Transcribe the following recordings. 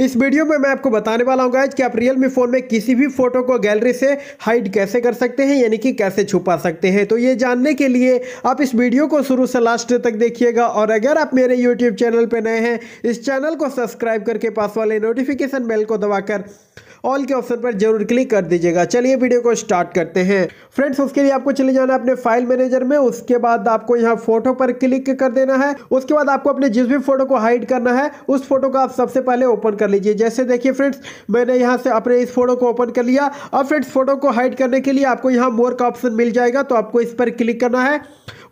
इस वीडियो में मैं आपको बताने वाला हूँ गाइज कि आप रियल फ़ोन में किसी भी फोटो को गैलरी से हाइड कैसे कर सकते हैं यानी कि कैसे छुपा सकते हैं तो ये जानने के लिए आप इस वीडियो को शुरू से लास्ट तक देखिएगा और अगर आप मेरे यूट्यूब चैनल पर नए हैं इस चैनल को सब्सक्राइब करके पास वाले नोटिफिकेशन बेल को दबाकर ऑल के ऑप्शन पर जरूर क्लिक कर दीजिएगा चलिए वीडियो को स्टार्ट करते हैं फ्रेंड्स उसके लिए आपको चले जाना अपने फाइल मैनेजर में उसके बाद आपको यहाँ फोटो पर क्लिक कर देना है उसके बाद आपको अपने जिस भी फोटो को हाइड करना है उस फोटो को आप सबसे पहले ओपन ओपन कर लीजिए जैसे देखिए फ्रेंड्स मैंने यहाँ से अपने इस फोटो को ओपन कर लिया अब फ्रेंड्स फोटो को हाइड करने के लिए आपको यहाँ मोर का ऑप्शन मिल जाएगा तो आपको इस पर क्लिक करना है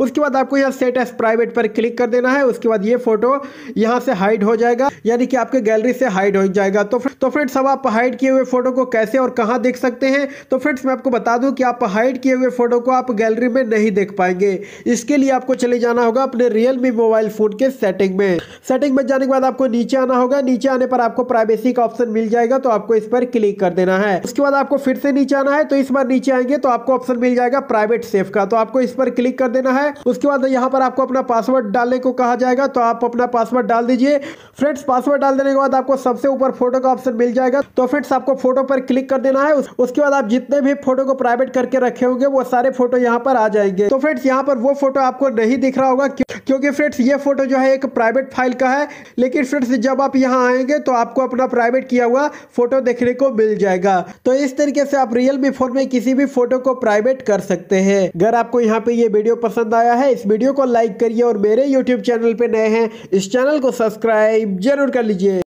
उसके बाद आपको यहाँ सेट एस प्राइवेट पर क्लिक कर देना है उसके बाद ये फोटो यहाँ से हाइड हो जाएगा यानी कि आपके गैलरी से हाइड हो जाएगा तो तो फ्रेंड्स अब आप हाइड किए हुए फोटो को कैसे और कहाँ देख सकते हैं तो फ्रेंड्स मैं आपको बता दूँ कि आप हाइड किए हुए फोटो को आप गैलरी में नहीं देख पाएंगे इसके लिए आपको चले जाना होगा अपने रियलमी मोबाइल फोन के सेटिंग में सेटिंग में जाने के बाद आपको नीचे आना होगा नीचे आने पर आपको प्राइवेसी का ऑप्शन मिल जाएगा तो आपको इस पर क्लिक कर देना है उसके बाद आपको फिर से नीचे आना है तो इस बार नीचे आएंगे तो आपको ऑप्शन मिल जाएगा प्राइवेट सेफ का तो आपको इस पर क्लिक कर देना है है उसके बाद यहाँ पर आपको अपना पासवर्ड डालने को कहा जाएगा तो आप अपना पासवर्ड डाल दीजिए फ्रेंड्स पासवर्ड डाल देने के बाद आपको सबसे ऊपर फोटो का ऑप्शन मिल जाएगा तो फ्रेंड्स आपको फोटो पर क्लिक कर देना है उसके बाद आप जितने भी फोटो को प्राइवेट करके रखे होंगे वो सारे फोटो यहाँ पर आ जाएंगे तो फ्रेंड्स यहाँ पर वो फोटो आपको नहीं दिख रहा होगा क्योंकि फ्रेंड्स ये फोटो जो है एक प्राइवेट फाइल का है लेकिन फ्रेंड्स जब आप यहाँ आएंगे तो आपको अपना प्राइवेट किया हुआ फोटो देखने को मिल जाएगा तो इस तरीके से आप रियल मी फोन में किसी भी फोटो को प्राइवेट कर सकते हैं अगर आपको यहाँ पे ये वीडियो पसंद आए आया है इस वीडियो को लाइक करिए और मेरे यूट्यूब चैनल पर नए हैं इस चैनल को सब्सक्राइब जरूर कर लीजिए